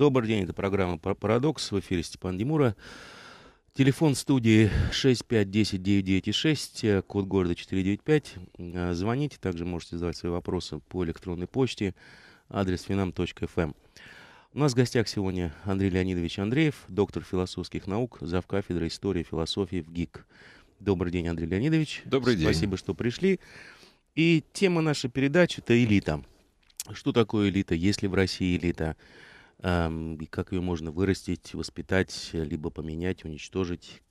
Добрый день, это программа «Парадокс». В эфире Степан Демура. Телефон студии 6510996, э, код города 495. Э, звоните, также можете задавать свои вопросы по электронной почте, адрес finam.fm. Эм. У нас в гостях сегодня Андрей Леонидович Андреев, доктор философских наук, зав. кафедры истории и философии в ГИК. Добрый день, Андрей Леонидович. Добрый день. Спасибо, что пришли. И тема нашей передачи – это элита. Что такое элита? Есть ли в России элита? Элита и как ее можно вырастить, воспитать, либо поменять, уничтожить.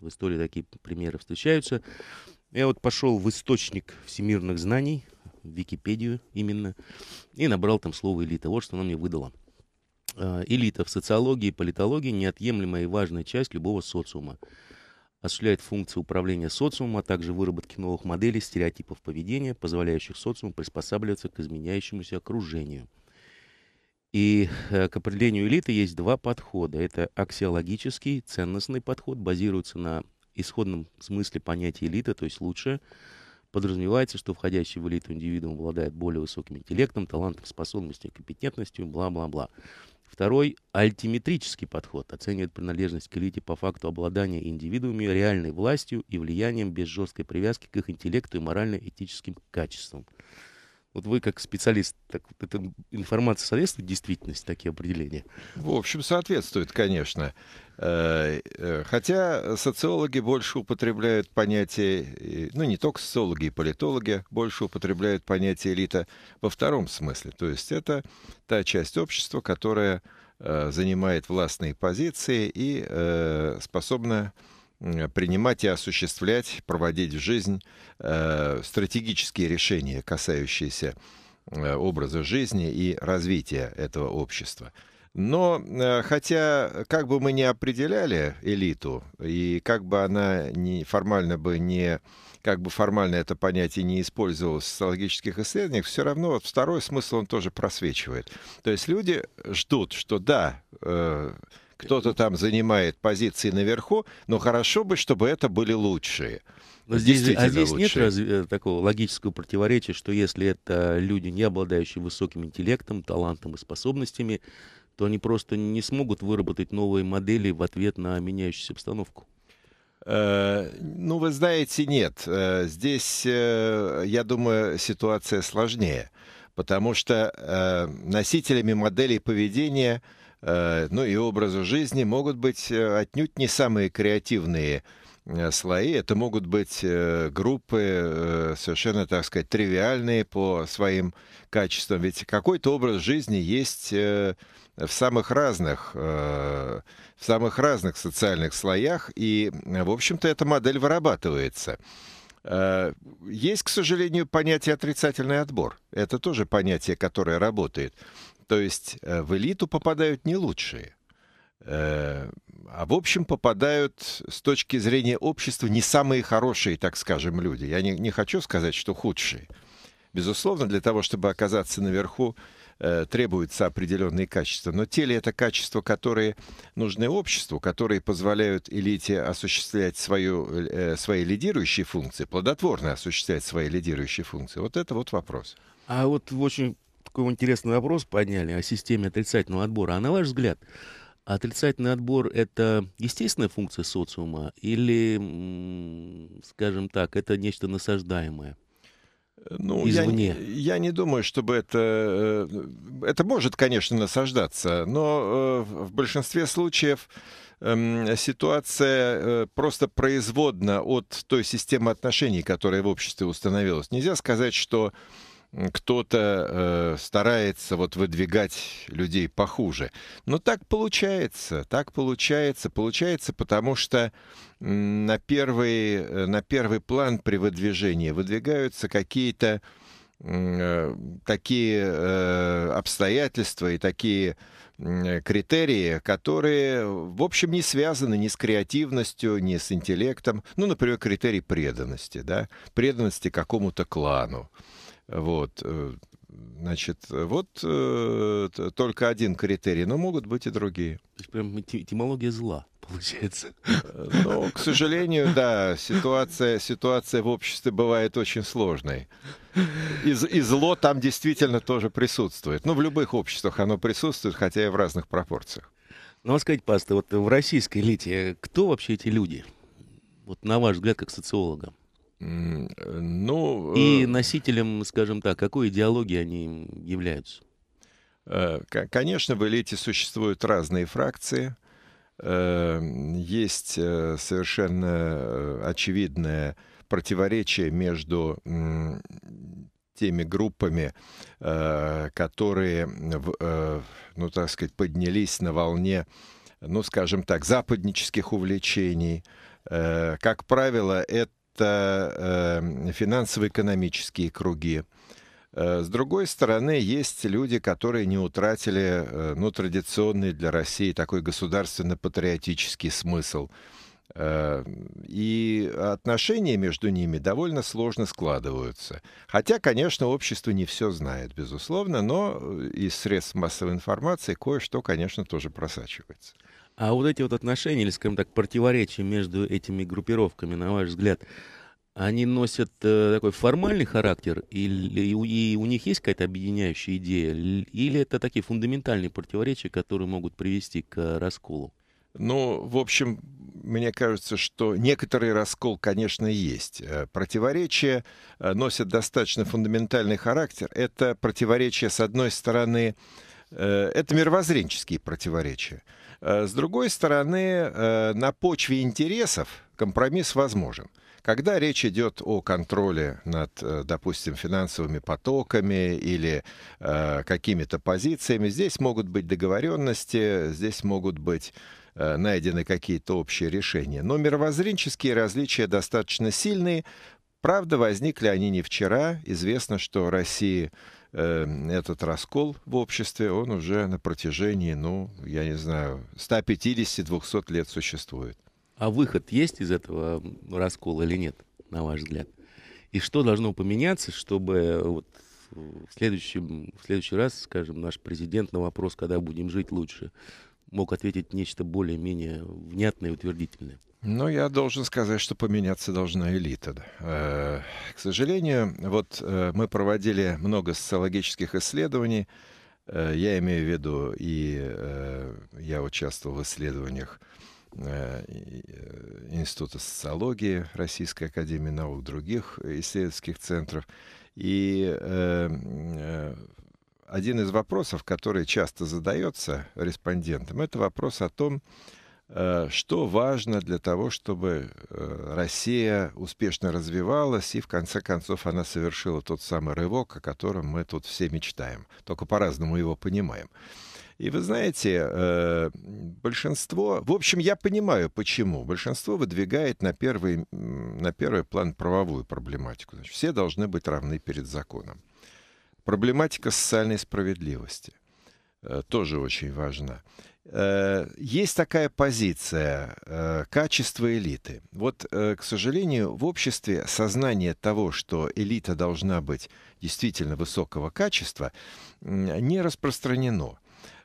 В истории такие примеры встречаются. Я вот пошел в источник всемирных знаний, в Википедию именно, и набрал там слово «элита». Вот что она мне выдала. А, Элита в социологии и политологии – неотъемлемая и важная часть любого социума. Осуществляет функции управления социумом, а также выработки новых моделей, стереотипов поведения, позволяющих социуму приспосабливаться к изменяющемуся окружению – и э, к определению элиты есть два подхода. Это аксиологический, ценностный подход, базируется на исходном смысле понятия элита, то есть лучше. Подразумевается, что входящий в элиту индивидуум обладает более высоким интеллектом, талантом, способностью, компетентностью, бла-бла-бла. Второй – альтиметрический подход, оценивает принадлежность к элите по факту обладания индивидуумами реальной властью и влиянием без жесткой привязки к их интеллекту и морально-этическим качествам. Вот вы как специалист, так, эта информация соответствует действительности, такие определения? В общем, соответствует, конечно. Э, э, хотя социологи больше употребляют понятие, э, ну не только социологи и политологи, больше употребляют понятие элита во втором смысле. То есть это та часть общества, которая занимает властные позиции и способна Э, принимать и осуществлять, проводить в жизнь э, стратегические решения, касающиеся э, образа жизни и развития этого общества. Но хотя, как бы мы ни определяли элиту, и как бы она не, формально бы не, как бы формально это понятие не использовалось в социологических исследованиях, все равно вот второй смысл он тоже просвечивает. То есть люди ждут, что да, э, кто-то там занимает позиции наверху, но хорошо бы, чтобы это были лучшие. Но здесь, а здесь лучшие. нет разве, э, такого логического противоречия, что если это люди, не обладающие высоким интеллектом, талантом и способностями, то они просто не смогут выработать новые модели в ответ на меняющуюся обстановку. Э, ну, вы знаете, нет. Э, здесь, я думаю, ситуация сложнее, потому что носителями моделей поведения Э, ну и образу жизни могут быть э, отнюдь не самые креативные э, слои. Это могут быть группы совершенно, так сказать, тривиальные по своим качествам. Ведь какой-то образ жизни есть в самых разных, в самых разных социальных слоях, и, в общем-то, эта модель вырабатывается. Есть, к сожалению, понятие отрицательный отбор. Это тоже понятие, которое работает. То есть э, в элиту попадают не лучшие, э, а в общем попадают с точки зрения общества не самые хорошие, так скажем, люди. Я не, не хочу сказать, что худшие. Безусловно, для того, чтобы оказаться наверху, э, требуются определенные качества. Но те ли это качества, которые нужны обществу, которые позволяют элите осуществлять свою, свои лидирующие функции, плодотворно осуществлять свои лидирующие функции? Вот это вот вопрос. А вот очень такой интересный вопрос подняли о системе отрицательного отбора. А на ваш взгляд, отрицательный отбор — это естественная функция социума или, скажем так, это нечто насаждаемое? Ну, Я, я не думаю, чтобы это... Э, это может, конечно, насаждаться, но э, в большинстве случаев эм, ситуация э, просто производна от той системы отношений, которая в обществе установилась. Нельзя сказать, что кто-то э, старается вот выдвигать людей похуже. Но ну, так получается, так получается, получается, потому что на первый, э, на первый план при выдвижении выдвигаются какие-то э, такие э, обстоятельства и такие э, критерии, которые, в общем, не связаны ни с креативностью, ни с интеллектом. Ну, например, критерий преданности, да, преданности какому-то клану. Э, вот, э, значит, вот э, только один критерий, но могут быть и другие. То есть прям этимология зла получается. Но, ну, к сожалению, да, ситуация, ситуация в обществе бывает очень сложной. И, и зло там действительно тоже присутствует. Ну, в любых обществах оно присутствует, хотя и в разных пропорциях. Ну, а скажите, пастор, вот в российской элите э, кто вообще эти люди? Вот на ваш взгляд, как социолога? Э, ну, и э, носителем, скажем так, какой идеологии они являются? Э, конечно, в элите существуют разные фракции. Эм, есть совершенно очевидное противоречие между теми группами, которые, ну, так сказать, поднялись на волне, ну, скажем так, западнических увлечений. Как правило, это это э, финансово-экономические круги. Э, с другой стороны, есть люди, которые не утратили э, ну, традиционный для России такой государственно-патриотический смысл. И отношения между ними довольно сложно складываются. Хотя, конечно, общество не все знает, безусловно, но из средств массовой информации кое-что, конечно, тоже просачивается. А вот эти вот отношения, или, скажем так, противоречия между этими группировками, на ваш взгляд, они носят э, такой формальный характер, или и у, и у них есть какая-то объединяющая идея, или это такие фундаментальные противоречия, которые могут привести к расколу? Ну, в общем, мне кажется, что некоторый раскол, конечно, есть. Э, противоречия э, носят достаточно фундаментальный характер. Это противоречия, с одной стороны, э, это мировоззренческие противоречия. Э, с другой стороны, э, на почве интересов компромисс возможен. Когда речь идет о контроле над, э, допустим, финансовыми потоками или э, какими-то позициями, здесь могут быть договоренности, здесь могут быть э, найдены какие-то общие решения. Но мировоззренческие различия достаточно сильные. Правда, возникли они не вчера. Известно, что Россия Э, этот раскол в обществе, он уже на протяжении, ну, я не знаю, 150-200 лет существует. А выход есть из этого раскола или нет, на ваш взгляд? И что должно поменяться, чтобы вот э, в, следующем, в следующий раз, скажем, наш президент на вопрос, когда будем жить лучше, мог ответить нечто более-менее внятное и утвердительное? Ну, я должен сказать, что поменяться должна элита. Э, к сожалению, вот э, мы проводили много социологических исследований. Э, я имею в виду, и я участвовал в исследованиях Института социологии Российской Академии Наук, других исследовательских центров. И один из вопросов, который часто задается респондентам, это вопрос о том, Э, что важно для того, чтобы э, Россия успешно развивалась, и в конце концов она совершила тот самый рывок, о котором мы тут все мечтаем, только по-разному его понимаем. И вы знаете, э, большинство, в общем, я понимаю, почему. Большинство выдвигает на первый, на первый план правовую проблематику. Значит, все должны быть равны перед законом. Проблематика социальной справедливости тоже очень важна. Э, есть такая позиция э, качество элиты. Вот, э, к сожалению, в обществе сознание того, что элита должна быть действительно высокого качества, не распространено.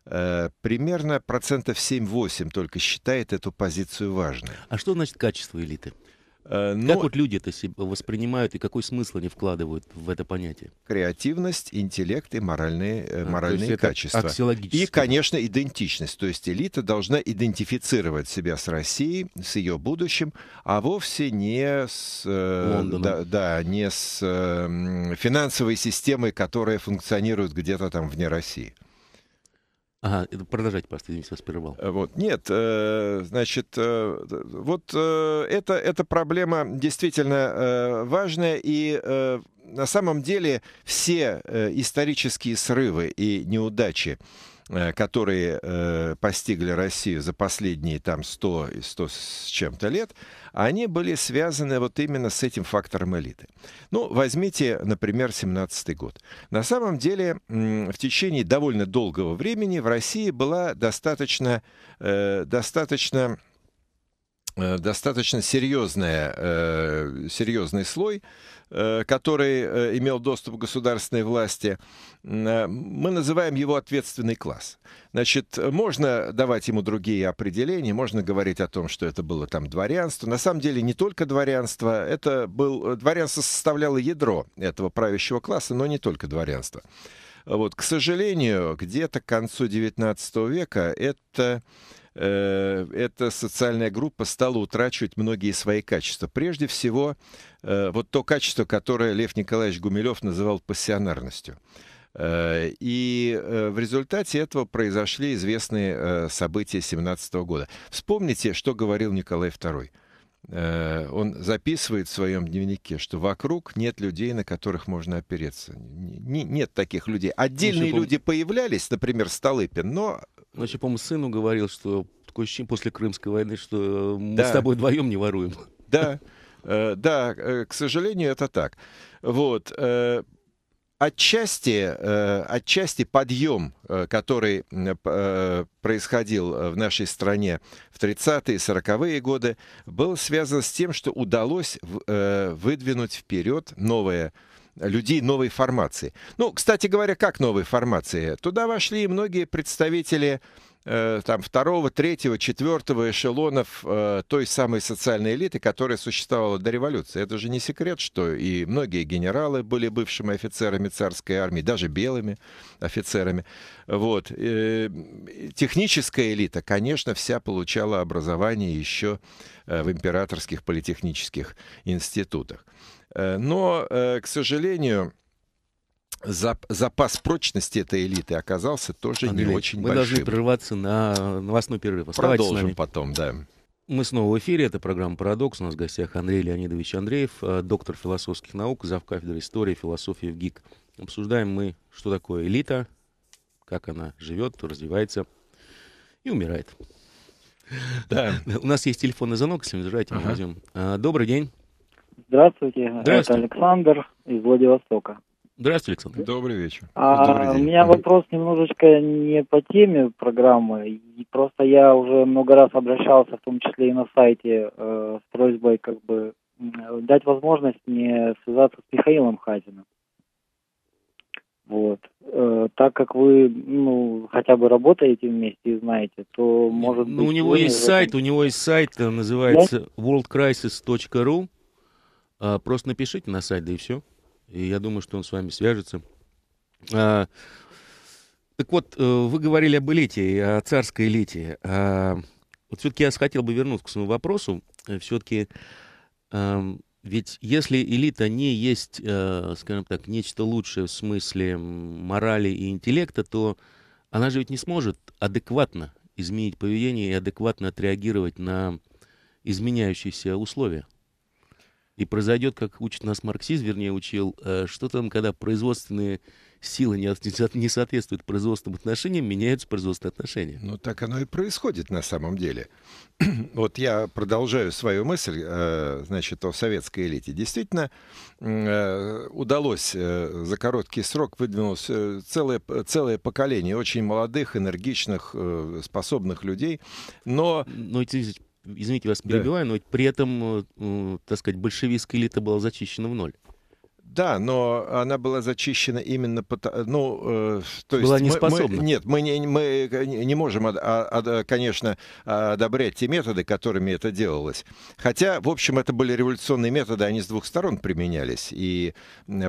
Э, примерно процентов 7-8 только считает эту позицию важной. А что значит качество элиты? Э, но... Как вот люди это воспринимают и какой смысл они вкладывают в это понятие? Креативность, интеллект и моральные, э, а, моральные качества. И, конечно, идентичность. То есть элита должна идентифицировать себя с Россией, с ее будущим, а вовсе не с, э, да, да, не с финансовой системой, которая функционирует где-то там вне России. Ага, продолжайте, пожалуйста, извините, вас прервал. Э, вот. Нет, э, значит, э, вот это, эта проблема действительно важная, и на самом деле все исторические срывы и неудачи Э, которые э, постигли Россию за последние там 100 и 100 с чем-то лет, они были связаны вот именно с этим фактором элиты. Ну, возьмите, например, 17 год. На самом деле, в течение довольно долгого времени в России была достаточно, э, достаточно достаточно серьезная, э, серьезный слой Э, который э, имел доступ к государственной власти, э, мы называем его ответственный класс. Значит, можно давать ему другие определения, можно говорить о том, что это было там дворянство. На самом деле не только дворянство, это был, дворянство составляло ядро этого правящего класса, но не только дворянство. Вот, к сожалению, где-то к концу XIX века это э, эта социальная группа стала утрачивать многие свои качества. Прежде всего, э, вот то качество, которое Лев Николаевич Гумилев называл пассионарностью. Э, и э, в результате этого произошли известные э, события 17 года. Вспомните, что говорил Николай II. Он записывает в своем дневнике, что вокруг нет людей, на которых можно опереться. Нет таких людей. Ну, Отдельные люди появлялись, например, Столыпин, но Значит, ну, по-моему, сыну говорил, что такое ощущение после Крымской войны, что э, мы да. с тобой вдвоем не воруем. Да, э, да, э, к сожалению, это так. Вот. Отчасти, отчасти подъем, который происходил в нашей стране в 30-е, 40-е годы, был связан с тем, что удалось выдвинуть вперед новое людей новой формации. Ну, кстати говоря, как новой формации? Туда вошли и многие представители э, там второго, третьего, четвертого эшелонов э, той самой социальной элиты, которая существовала до революции. Это же не секрет, что и многие генералы были бывшими офицерами царской армии, даже белыми офицерами. Вот. Э, техническая элита, конечно, вся получала образование еще э, в императорских политехнических институтах. Э, но, э, к сожалению, запас прочности этой элиты оказался тоже Андрей, не очень мы большим. Мы должны прерваться на новостной перерыв. Оставайтесь Продолжим с нами. потом, да. Мы снова в эфире. Это программа «Парадокс». У нас в гостях Андрей Леонидович Андреев, э, доктор философских наук, завкафедрой истории, философии в ГИК. Обсуждаем мы, что такое элита, как она живет, развивается и умирает. Да. У нас есть телефонный звонок, если вы ага. возьмем. Добрый день. Здравствуйте, да, это Александр из Владивостока. Здравствуйте, Александр. Добрый вечер. А, Добрый У меня вопрос немножечко не по теме программы. И просто я уже много раз обращался, в том числе и на сайте, э, с просьбой как бы дать возможность мне связаться с Михаилом Хазиным. Вот. Э, так как вы, ну, хотя бы работаете вместе и знаете, то может ну, быть... У него есть сайт, у него есть сайт, э, называется да? worldcrisis.ru. А, просто напишите на сайт, да и все. И я думаю, что он с вами свяжется. А, так вот, э, вы говорили об элите, о царской элите. А, вот все-таки я хотел бы вернуться к своему вопросу. Все-таки ведь если элита не есть, э, скажем так, нечто лучшее в смысле морали и интеллекта, то она же ведь не сможет адекватно изменить поведение и адекватно отреагировать на изменяющиеся условия. И произойдет, как учит нас марксизм, вернее, учил, э, что там, когда производственные силы не, соответствуют производственным отношениям, меняются производственные отношения. Ну, так оно и происходит на самом деле. вот я продолжаю свою мысль, э, значит, о советской элите. Действительно, э, удалось за короткий срок выдвинуть целое, целое поколение очень молодых, энергичных, способных людей, но... Но, извините, вас перебиваю, да. но ведь при этом, э, э, так сказать, большевистская элита была зачищена в ноль. Да, но она была зачищена именно потому... Ну, э, то была есть мы, мы, Нет, мы не, мы э, не можем, а, а, конечно, одобрять те методы, которыми это делалось. Хотя, в общем, это были революционные методы, они с двух сторон применялись. И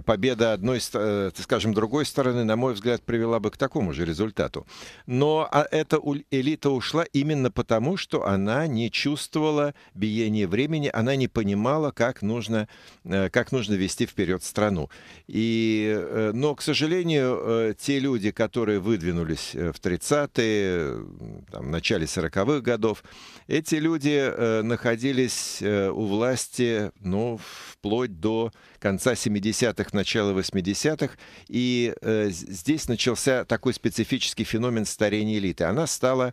победа одной, э, скажем, другой стороны, на мой взгляд, привела бы к такому же результату. Но а, эта элита ушла именно потому, что она не чувствовала биения времени, она не понимала, как нужно, как нужно вести вперед страну. И, э, но, к сожалению, э, те люди, которые выдвинулись э, в 30-е, в начале 40-х годов, эти люди находились у власти ну, вплоть до конца 70-х, начала 80-х. И здесь начался такой специфический феномен старения элиты. Она стала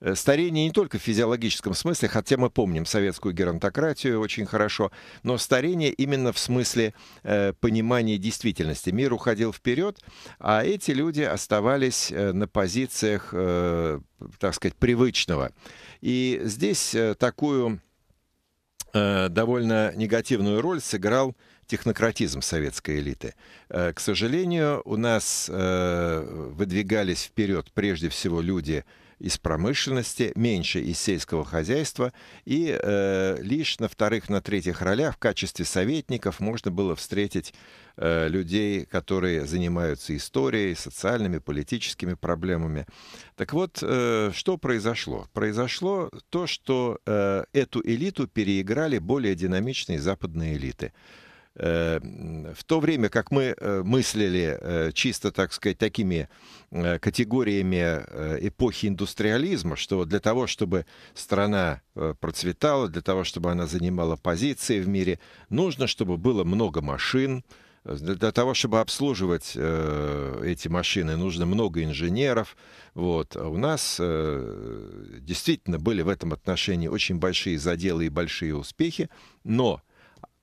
Э, старение не только в физиологическом смысле, хотя мы помним советскую геронтократию очень хорошо, но старение именно в смысле э, понимания действительности. Мир уходил вперед, а эти люди оставались э, на позициях, э, так сказать, привычного. И здесь э, такую э, довольно негативную роль сыграл технократизм советской элиты. К сожалению, у нас выдвигались вперед прежде всего люди, из промышленности, меньше из сельского хозяйства, и э, лишь на вторых, на третьих ролях в качестве советников можно было встретить э, людей, которые занимаются историей, социальными, политическими проблемами. Так вот, э, что произошло? Произошло то, что э, эту элиту переиграли более динамичные западные элиты. Э, в то время как мы э, мыслили э, чисто, так сказать, такими категориями эпохи индустриализма, что для того, чтобы страна процветала, для того, чтобы она занимала позиции в мире, нужно, чтобы было много машин, для того, чтобы обслуживать эти машины, нужно много инженеров. Вот. А у нас действительно были в этом отношении очень большие заделы и большие успехи, но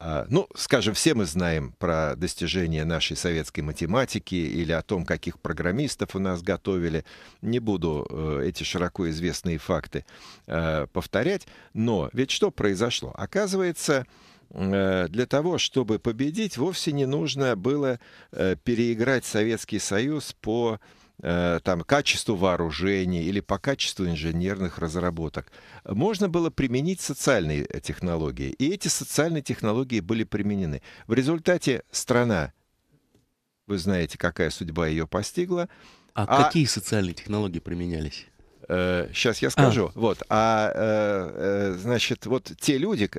а, ну, скажем, все мы знаем про достижения нашей советской математики или о том, каких программистов у нас готовили. Не буду э, эти широко известные факты э, повторять, но ведь что произошло? Оказывается, э, для того, чтобы победить, вовсе не нужно было переиграть Советский Союз по Э, там, качеству вооружений или по качеству инженерных разработок. Можно было применить социальные э, технологии. И эти социальные технологии были применены. В результате страна, вы знаете, какая судьба ее постигла. А, а... какие социальные технологии применялись? сейчас э, я скажу. А. Вот, а значит, вот те люди,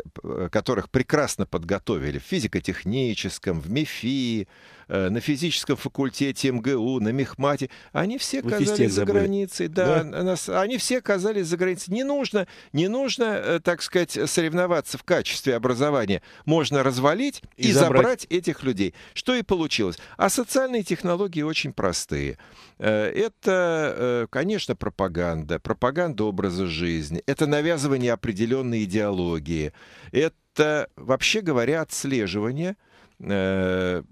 которых прекрасно подготовили в физико-техническом, в МИФИ, Э, на физическом факультете МГУ, на мехмате, они все Вы оказались за границей. Да, да? Нас, они все оказались за границей. Не нужно, не нужно, э, так сказать, соревноваться в качестве образования. Можно развалить и, и забрать. забрать этих людей. Что и получилось. А социальные технологии очень простые. Э, это, конечно, пропаганда, пропаганда образа жизни, это навязывание определенной идеологии, это, вообще говоря, отслеживание – Э,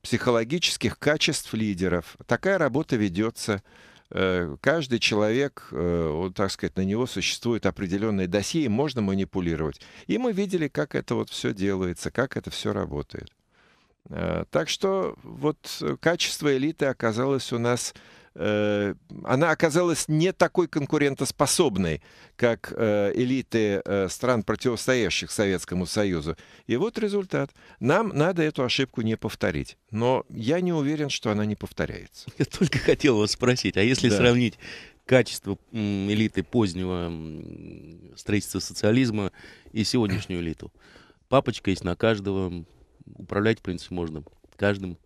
психологических качеств лидеров. Такая работа ведется. Э, каждый человек, э, так сказать, на него существует определенные досье, и можно манипулировать. И мы видели, как это вот все делается, как это все работает. Э, так что вот качество элиты оказалось у нас Э, она оказалась не такой конкурентоспособной, как э, элиты э, стран, противостоящих Советскому Союзу. И вот результат. Нам надо эту ошибку не повторить. Но я не уверен, что она не повторяется. Я только хотел вас спросить, а если да. сравнить качество элиты позднего строительства социализма и сегодняшнюю элиту? Папочка есть на каждого, управлять, в принципе, можно каждым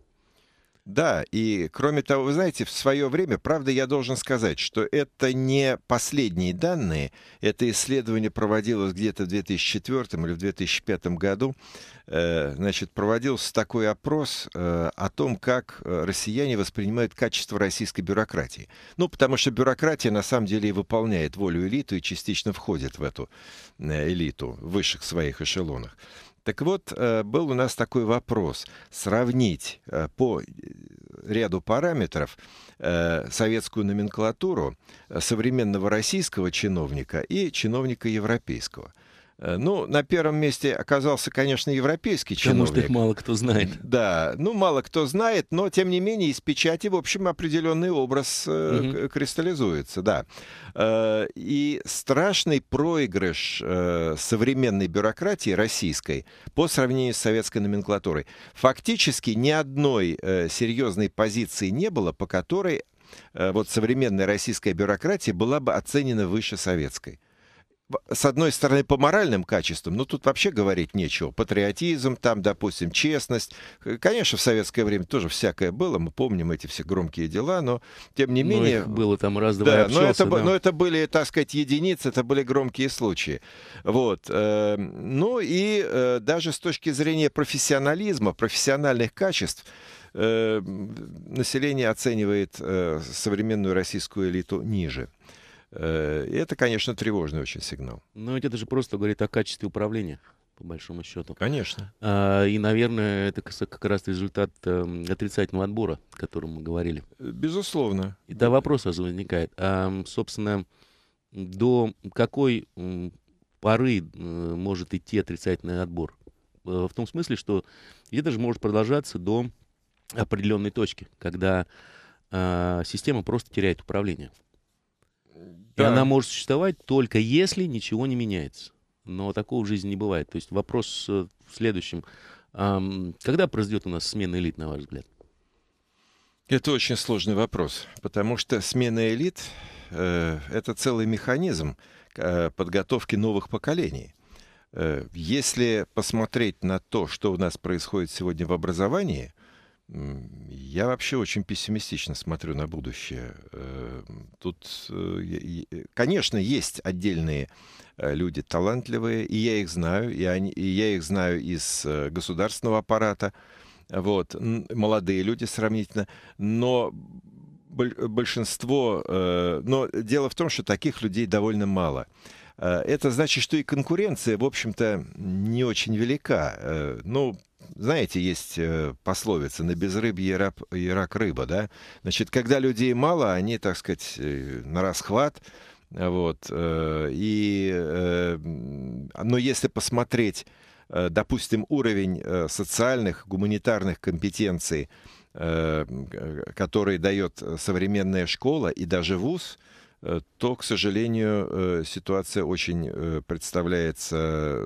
да, и кроме того, вы знаете, в свое время, правда, я должен сказать, что это не последние данные. Это исследование проводилось где-то в 2004 или в 2005 году. Э, значит, проводился такой опрос э, о том, как э, россияне воспринимают качество российской бюрократии. Ну, потому что бюрократия на самом деле и выполняет волю элиту и частично входит в эту элиту в высших своих эшелонах. Так вот, э, был у нас такой вопрос. Сравнить э, по э, ряду параметров советскую номенклатуру современного российского чиновника и чиновника европейского. Э, ну, на первом месте оказался, конечно, европейский Потому чиновник. Потому что их мало кто знает. Да, ну, мало кто знает, но, тем не менее, из печати, в общем, определенный образ угу. кристаллизуется, да. Э, и страшный проигрыш современной бюрократии российской по сравнению с советской номенклатурой. Фактически ни одной серьезной позиции не было, по которой вот современная российская бюрократия была бы оценена выше советской с одной стороны, по моральным качествам, но тут вообще говорить нечего. Патриотизм, там, допустим, честность. Э, конечно, в советское время тоже всякое было, мы помним эти все громкие дела, но тем не ну, менее... Но было там раз-два да, но да. но это были, так сказать, единицы, это были громкие случаи. Вот. Эм, ну и э, даже с точки зрения профессионализма, профессиональных качеств, эм, население оценивает э, современную российскую элиту ниже. Э, это, конечно, тревожный очень сигнал. Но это же просто говорит о качестве управления по большому счету. Конечно. А, и, наверное, это как раз результат эм, отрицательного отбора, о котором мы говорили. Э, безусловно. И да, вопрос сразу возникает. А, собственно, до какой поры э, может идти отрицательный отбор? В том смысле, что это же может продолжаться до определенной точки, когда а, система просто теряет управление. Да. И она может существовать только если ничего не меняется. Но такого в жизни не бывает. То есть вопрос э, в следующем. Когда произойдет у нас смена элит, на ваш взгляд? Это очень сложный вопрос, потому что смена элит э, — это целый механизм э, подготовки новых поколений. Э, если посмотреть на то, что у нас происходит сегодня в образовании, я вообще очень пессимистично смотрю на будущее. Э, тут, э, э, конечно, есть отдельные люди талантливые, и я их знаю, и, они, и я их знаю из государственного аппарата. Вот, молодые люди сравнительно, но большинство, но дело в том, что таких людей довольно мало. Это значит, что и конкуренция, в общем-то, не очень велика. Ну, знаете, есть э, пословица «на безрыбье раб, и рак рыба», да? Значит, когда людей мало, они, так сказать, э, на расхват, э, вот, и, но если посмотреть, допустим, уровень социальных, гуманитарных компетенций, которые дает современная школа и даже вуз – Э, то, к сожалению, э, ситуация очень э, представляется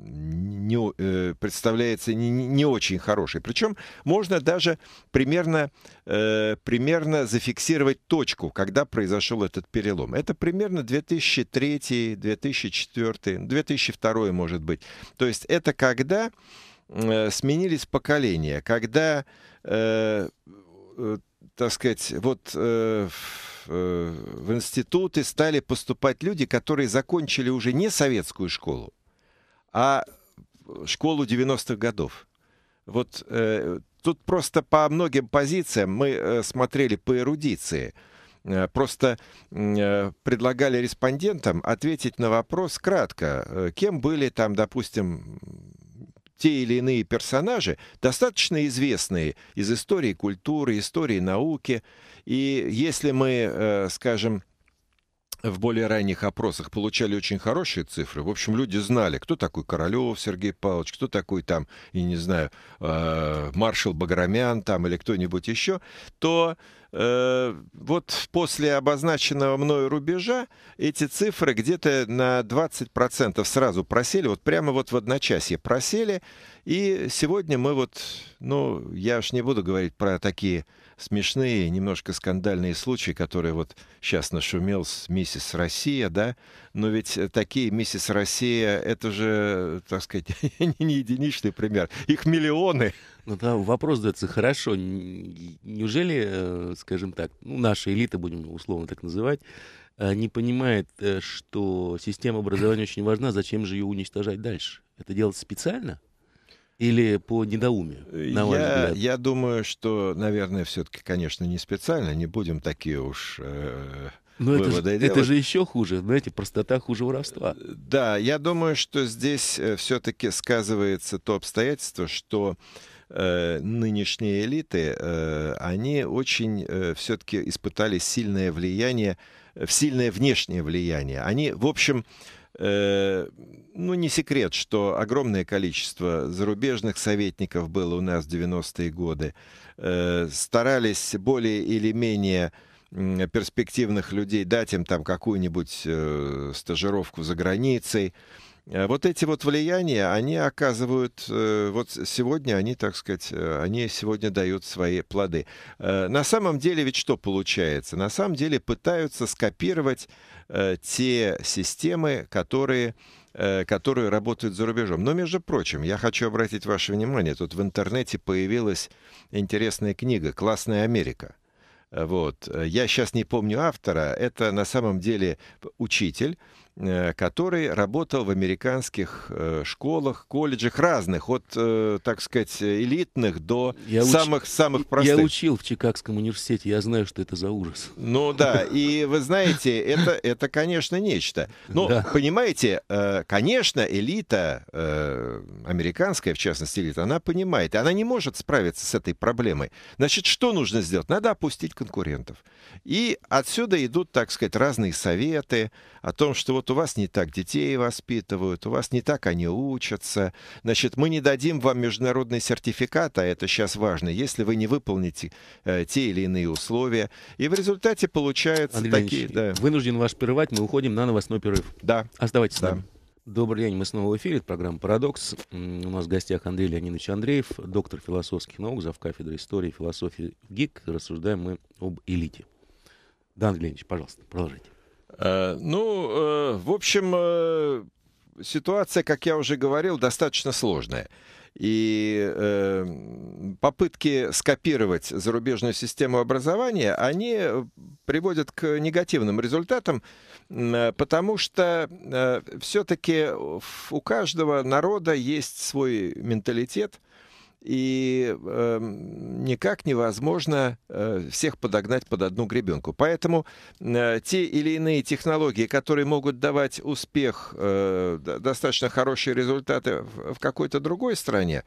не, представляется не, не очень хорошей. Причем можно даже примерно, примерно зафиксировать точку, когда произошел этот перелом. Это примерно 2003, 2004, 2002 может быть. То есть это когда сменились поколения, когда так сказать, вот э, э, в институты стали поступать люди, которые закончили уже не советскую школу, а школу 90-х годов. Вот э, тут просто по многим позициям мы э, смотрели по эрудиции. Э, просто э, предлагали респондентам ответить на вопрос кратко, э, кем были там, допустим, те или иные персонажи, достаточно известные из истории культуры, истории науки. И если мы, э, скажем, в более ранних опросах получали очень хорошие цифры. В общем, люди знали, кто такой Королёв Сергей Павлович, кто такой там, я не знаю, э, маршал Баграмян там или кто-нибудь еще, то Э, вот после обозначенного мною рубежа эти цифры где-то на 20% сразу просели, вот прямо вот в одночасье просели. И сегодня мы вот, ну, я уж не буду говорить про такие смешные, немножко скандальные случаи, которые вот сейчас нашумел с «Миссис Россия», да, но ведь такие «Миссис Россия» — это же, так сказать, не единичный пример, их миллионы. Ну да, вопрос задается, хорошо, неужели, э, скажем так, ну, наша элита, будем условно так называть, э, не понимает, э, что система образования очень важна, зачем же ее уничтожать дальше? Это делать специально? Или по недоумию, на я, взгляд? Я думаю, что, наверное, все-таки, конечно, не специально, не будем такие уж... Э, но ну, это же, делать. это же еще хуже, знаете, простота хуже воровства. Да, я думаю, что здесь все-таки сказывается то обстоятельство, что э, нынешние элиты, э, они очень э, все-таки испытали сильное влияние, э, сильное внешнее влияние. Они, в общем, э, ну, не секрет, что огромное количество зарубежных советников было у нас в 90-е годы. Э, старались более или менее перспективных людей дать им там какую-нибудь стажировку за границей Э, вот эти вот влияния, они оказывают, э, вот сегодня они, так сказать, э, они сегодня дают свои плоды. На самом деле ведь что получается? На самом деле пытаются скопировать те системы, которые которые работают за рубежом. Но, между прочим, я хочу обратить ваше внимание, тут в интернете появилась интересная книга «Классная Америка». Вот. Я сейчас не помню автора. Это на самом деле учитель, Э, который работал в американских э, школах, колледжах разных, от, э, так сказать, элитных до я самых, уч... самых простых. Я учил в Чикагском университете, я знаю, что это за ужас. Ну да, и вы знаете, это, это конечно, нечто. Но, да. понимаете, конечно, элита, американская, в частности, элита, она понимает, она не может справиться с этой проблемой. Значит, что нужно сделать? Надо опустить конкурентов. И отсюда идут, так сказать, разные советы, о том, что вот у вас не так детей воспитывают, у вас не так они учатся, значит, мы не дадим вам международный сертификат, а это сейчас важно, если вы не выполните э, те или иные условия. И в результате получается Андрей такие... Ильич, да. Вынужден вас прерывать, мы уходим на новостной перерыв. Да. Оставайтесь да. с нами. Добрый день, мы снова в эфире, это программа «Парадокс». У нас в гостях Андрей Леонидович Андреев, доктор философских наук, зав. кафедры истории и философии в ГИК. Рассуждаем мы об элите. Да, Андрей Леонидович, пожалуйста, продолжайте. Э, ну, э, в общем, э, ситуация, как я уже говорил, достаточно сложная. И попытки скопировать зарубежную систему образования, они приводят к негативным результатам, потому что все-таки у каждого народа есть свой менталитет, и э, никак невозможно э, всех подогнать под одну гребенку. Поэтому э, те или иные технологии, которые могут давать успех, э, достаточно хорошие результаты в, в какой-то другой стране,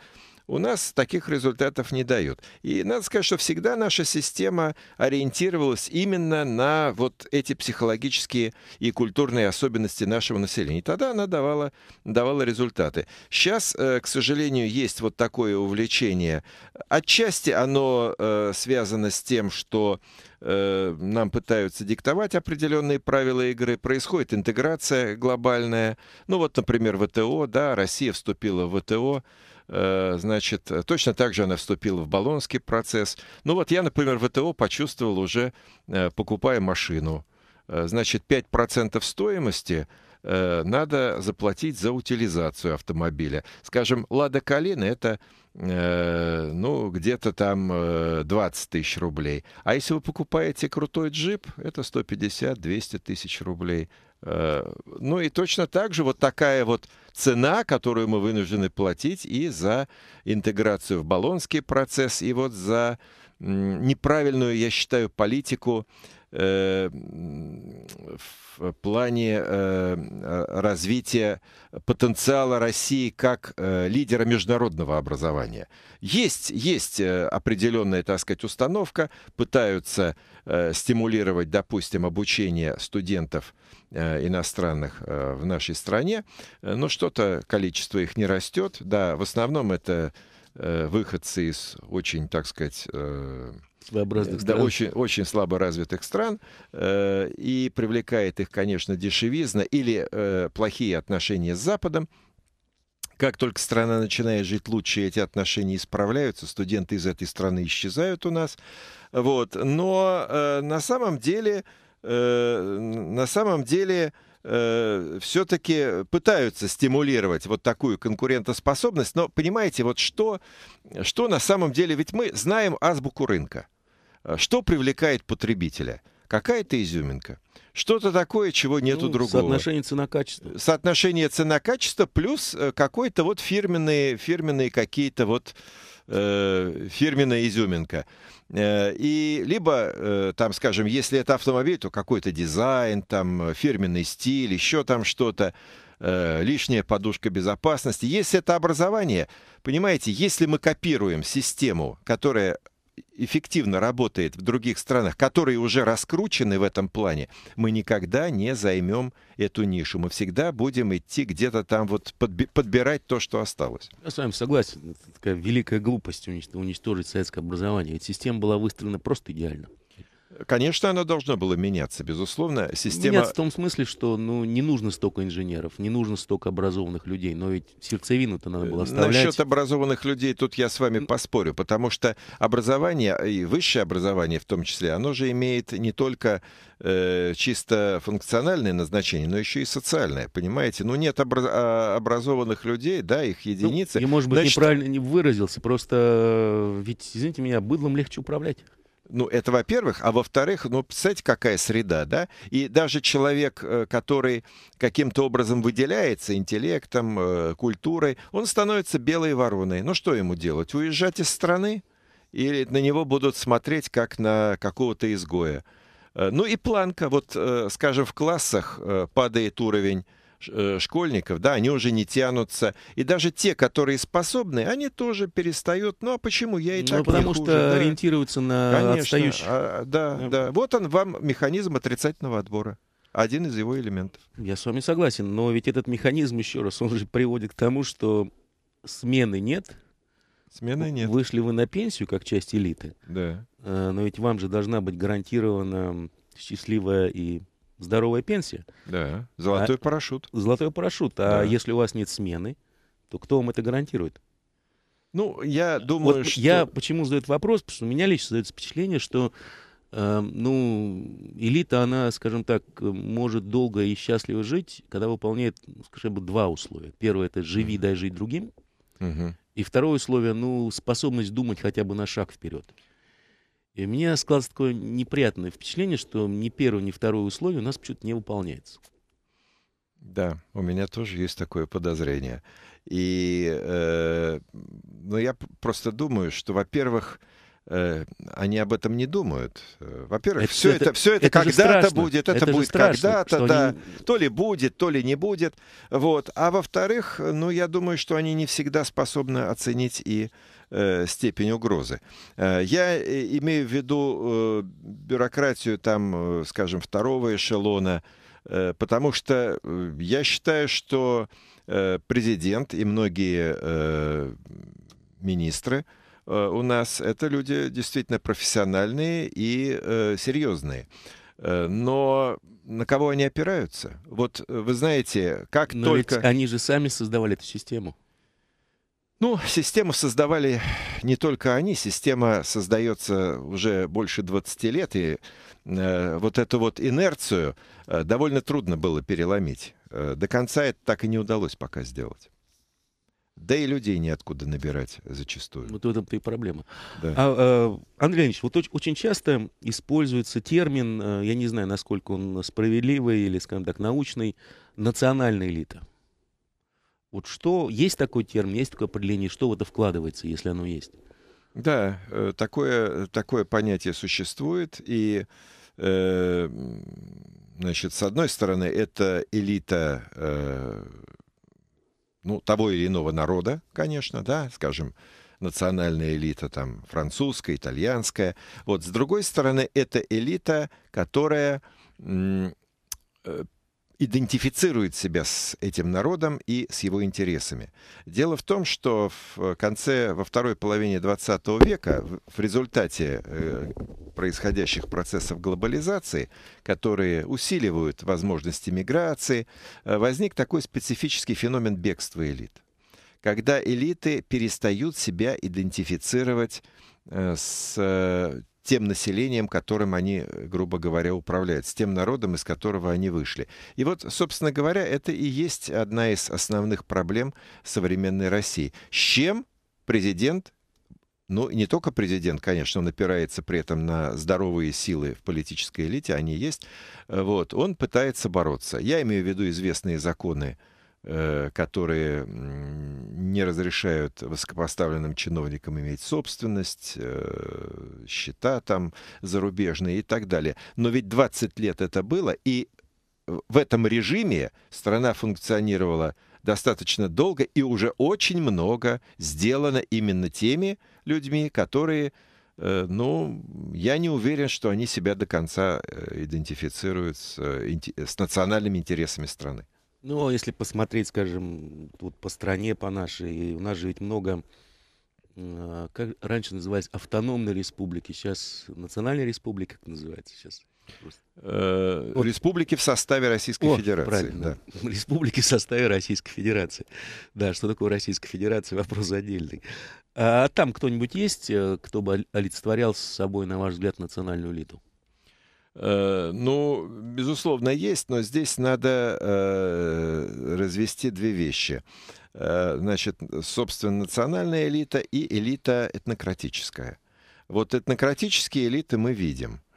у нас таких результатов не дают. И надо сказать, что всегда наша система ориентировалась именно на вот эти психологические и культурные особенности нашего населения. И тогда она давала, давала результаты. Сейчас, э, к сожалению, есть вот такое увлечение. Отчасти оно э, связано с тем, что э, нам пытаются диктовать определенные правила игры, происходит интеграция глобальная. Ну вот, например, ВТО, да, Россия вступила в ВТО, Э, значит, э, точно так же она вступила в Болонский процесс. Ну вот я, например, в ВТО почувствовал уже, э, покупая машину. Значит, 5% стоимости надо заплатить за утилизацию автомобиля. Скажем, «Лада Калина» — это ну, где-то там 20 тысяч рублей. А если вы покупаете крутой джип, это 150-200 тысяч рублей. Э, ну и точно так же вот такая вот цена, которую мы вынуждены платить и за интеграцию в Болонский процесс, и вот за неправильную, я считаю, политику Э, в плане э, развития потенциала России как э, лидера международного образования. Есть, есть определенная, так сказать, установка, пытаются стимулировать, допустим, обучение студентов иностранных в нашей стране, но что-то количество их не растет. Да, в основном это выходцы из очень, так сказать, своеобразных стран. Да, очень, очень слабо развитых стран. Э, и привлекает их, конечно, дешевизна или э, плохие отношения с Западом. Как только страна начинает жить лучше, эти отношения исправляются, студенты из этой страны исчезают у нас. Вот. Но э, на самом деле, э, на самом деле э, все-таки пытаются стимулировать вот такую конкурентоспособность. Но понимаете, вот что, что на самом деле, ведь мы знаем азбуку рынка. Э, что привлекает потребителя? Какая-то изюминка. Что-то такое, чего нету ну, другого. Соотношение цена-качество. Соотношение цена-качество плюс э, какой-то вот фирменные, фирменные какие-то вот э, фирменная изюминка. Э, и либо, там, скажем, если это автомобиль, то какой-то дизайн, там, фирменный стиль, еще там что-то, лишняя подушка безопасности. Если это образование, понимаете, если мы копируем систему, которая эффективно работает в других странах, которые уже раскручены в этом плане, мы никогда не займем эту нишу. Мы всегда будем идти где-то там вот подбирать то, что осталось. Я с вами согласен. Это такая великая глупость уничтожить советское образование. Ведь система была выстроена просто идеально. Конечно, она должна была меняться, безусловно. Система... Меняться в том смысле, что ну, не нужно столько инженеров, не нужно столько образованных людей, но ведь сердцевину-то надо было э, оставлять. Насчет образованных людей тут я с вами поспорю, потому что образование, и высшее образование в том числе, оно же имеет не только э, чисто функциональное назначение, но еще и социальное, понимаете? Ну, нет образ... А, образованных людей, да, их ну, единицы. Ну, я, может быть, Значит... неправильно не выразился, просто э, ведь, извините меня, быдлом легче управлять. Ну, это во-первых. А во-вторых, ну, представьте, какая среда, да? И даже человек, э, который каким-то образом выделяется интеллектом, э, культурой, он становится белой вороной. Ну, что ему делать? Уезжать из страны? Или на него будут смотреть, как на какого-то изгоя? Э, ну и планка. Вот, скажем, в классах падает уровень Э, школьников, да, они уже не тянутся. И даже те, которые способны, они тоже перестают. Ну а почему я и ну, так? Ну потому хуже, что да. на Конечно, отстающих. А, да, э, да, да. Вот он вам механизм отрицательного отбора один из его элементов. Я с вами согласен, но ведь этот механизм, еще раз, он же приводит к тому, что смены нет. Смены нет. Вышли вы на пенсию как часть элиты. Да. Э, но ведь вам же должна быть гарантирована счастливая и здоровая пенсия. Да, золотой а, парашют. Золотой парашют. А да. если у вас нет смены, то кто вам это гарантирует? Ну, я думаю, вот что... Я почему задаю этот вопрос, потому что у меня лично задается впечатление, что, э, ну, элита, она, скажем так, может долго и счастливо жить, когда выполняет, ну, скажем, бы, два условия. Первое — это живи дай жить другим». И второе условие, ну, способность думать хотя бы на шаг вперед. И у меня складывается такое неприятное впечатление, что ни первое, ни второе условие у нас почему-то не выполняется. Да, у меня тоже есть такое подозрение. И э, ну, я просто думаю, что, во-первых, э, они об этом не думают. Во-первых, это, все это, это, все это, это когда-то будет, это, это будет когда-то, да. Они... То ли будет, то ли не будет. Вот. А во-вторых, ну, я думаю, что они не всегда способны оценить и Э, степень угрозы. Э, я э, имею в виду бюрократию там, скажем, второго эшелона, потому что я считаю, что президент и многие министры у нас это люди действительно профессиональные и серьезные. Но на кого они опираются? Вот вы знаете, как Но только... они же сами создавали эту систему. Ну, систему создавали не только они, система создается уже больше 20 лет, и э, вот эту вот инерцию э, довольно трудно было переломить. Э, до конца это так и не удалось пока сделать. Да и людей неоткуда набирать зачастую. Вот в этом-то и проблема. Да. А, а, Андрей Леонидович, вот очень часто используется термин, э, я не знаю, насколько он справедливый или, скажем так, научный, национальная элита. Вот что, есть такой термин, есть такое определение, что в это вкладывается, если оно есть? Да, э, такое, такое понятие существует, и э, значит, с одной стороны, это элита э, ну, того или иного народа, конечно, да, скажем, национальная элита там французская, итальянская. Вот с другой стороны, это элита, которая э, идентифицирует себя с этим народом и с его интересами. Дело в том, что в э, конце, во второй половине 20 века в результате э, происходящих процессов глобализации, которые усиливают возможности миграции, э, возник такой специфический феномен бегства элит. Когда элиты перестают себя идентифицировать с тем населением, которым они, э, грубо говоря, управляют, с тем народом, из которого они вышли. И вот, собственно говоря, это и есть одна из основных проблем современной России. С чем президент ну, не только президент, конечно, он опирается при этом на здоровые силы в политической элите, они есть. Э, вот, он пытается бороться. Я имею в виду известные законы Э, которые не разрешают высокопоставленным чиновникам иметь собственность, э, счета там зарубежные и так далее. Но ведь 20 лет это было, и в этом режиме страна функционировала достаточно долго, и уже очень много сделано именно теми людьми, которые э, ну, я не уверен, что они себя до конца идентифицируют с, с национальными интересами страны. Ну, а если посмотреть, скажем, тут по стране, по нашей, у нас же ведь много, а, как раньше назывались автономные республики, сейчас национальные республики, как называется сейчас? Э, вот. Республики в составе Российской О, Федерации. Правильно. Да. Республики в составе Российской Федерации. Да, что такое Российская Федерация, вопрос отдельный. А там кто-нибудь есть, э, кто бы олицетворял с собой, на ваш взгляд, национальную элиту? Э, ну, безусловно, есть, но здесь надо э, развести две вещи. Э, значит, собственно, национальная элита и элита этнократическая. Вот этнократические элиты мы видим –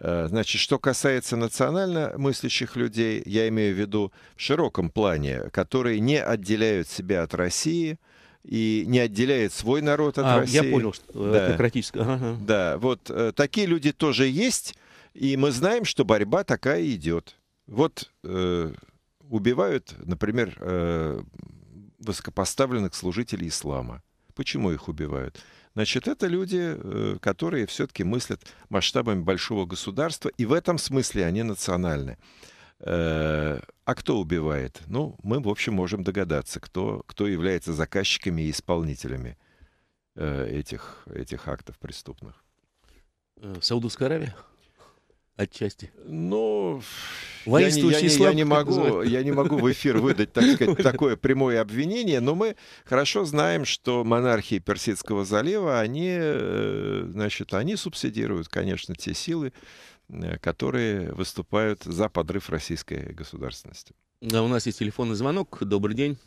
Значит, что касается национально мыслящих людей, я имею в виду в широком плане, которые не отделяют себя от России и не отделяют свой народ от а, России. Я понял, что да. это Ага. Да, вот такие люди тоже есть, и мы знаем, что борьба такая идет. Вот э, убивают, например, э, высокопоставленных служителей ислама. Почему их убивают? Значит, это люди, э, которые все-таки мыслят масштабами большого государства, и в этом смысле они национальны. Э, а кто убивает? Ну, мы, в общем, можем догадаться, кто, кто является заказчиками и исполнителями э, этих, этих актов преступных. Саудовская Аравия? отчасти? Ну, я, не, я, слаб, я, не могу, я не могу в эфир выдать, так сказать, такое прямое обвинение, но мы хорошо знаем, что монархии Персидского залива, они, э, значит, они субсидируют, конечно, те силы, э, которые выступают за подрыв российской государственности. Да, у нас есть телефонный звонок. Добрый день.